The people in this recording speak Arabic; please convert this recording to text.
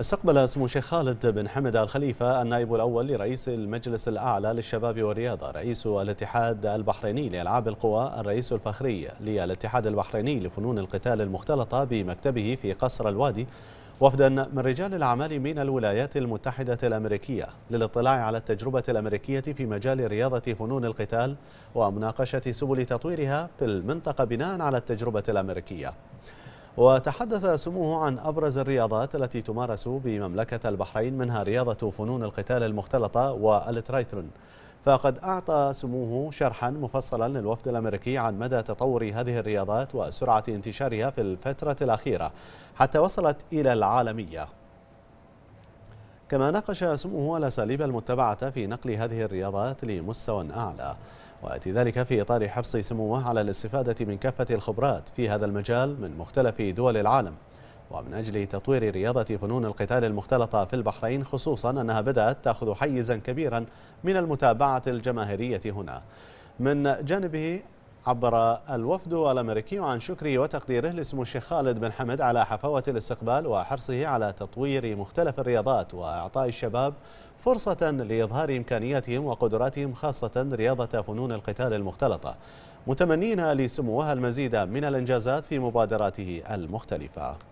استقبل سمو الشيخ خالد بن حمد الخليفة النائب الأول لرئيس المجلس الأعلى للشباب والرياضة رئيس الاتحاد البحريني لألعاب القوى الرئيس الفخري للاتحاد البحريني لفنون القتال المختلطة بمكتبه في قصر الوادي وفدا من رجال الأعمال من الولايات المتحدة الأمريكية للاطلاع على التجربة الأمريكية في مجال رياضة فنون القتال ومناقشة سبل تطويرها في المنطقة بناء على التجربة الأمريكية وتحدث سموه عن أبرز الرياضات التي تمارس بمملكة البحرين منها رياضة فنون القتال المختلطة والترايثلون فقد أعطى سموه شرحا مفصلا للوفد الأمريكي عن مدى تطور هذه الرياضات وسرعة انتشارها في الفترة الأخيرة حتى وصلت إلى العالمية كما ناقش سموه الأساليب المتبعة في نقل هذه الرياضات لمستوى أعلى وأتي ذلك في إطار حرص سموه على الاستفادة من كافة الخبرات في هذا المجال من مختلف دول العالم ومن أجل تطوير رياضة فنون القتال المختلطة في البحرين خصوصا أنها بدأت تأخذ حيزا كبيرا من المتابعة الجماهيرية هنا من جانبه عبر الوفد الأمريكي عن شكره وتقديره لسمو الشيخ خالد بن حمد على حفاوة الاستقبال وحرصه على تطوير مختلف الرياضات وإعطاء الشباب فرصة لإظهار إمكانياتهم وقدراتهم خاصة رياضة فنون القتال المختلطة متمنين لسموها المزيد من الإنجازات في مبادراته المختلفة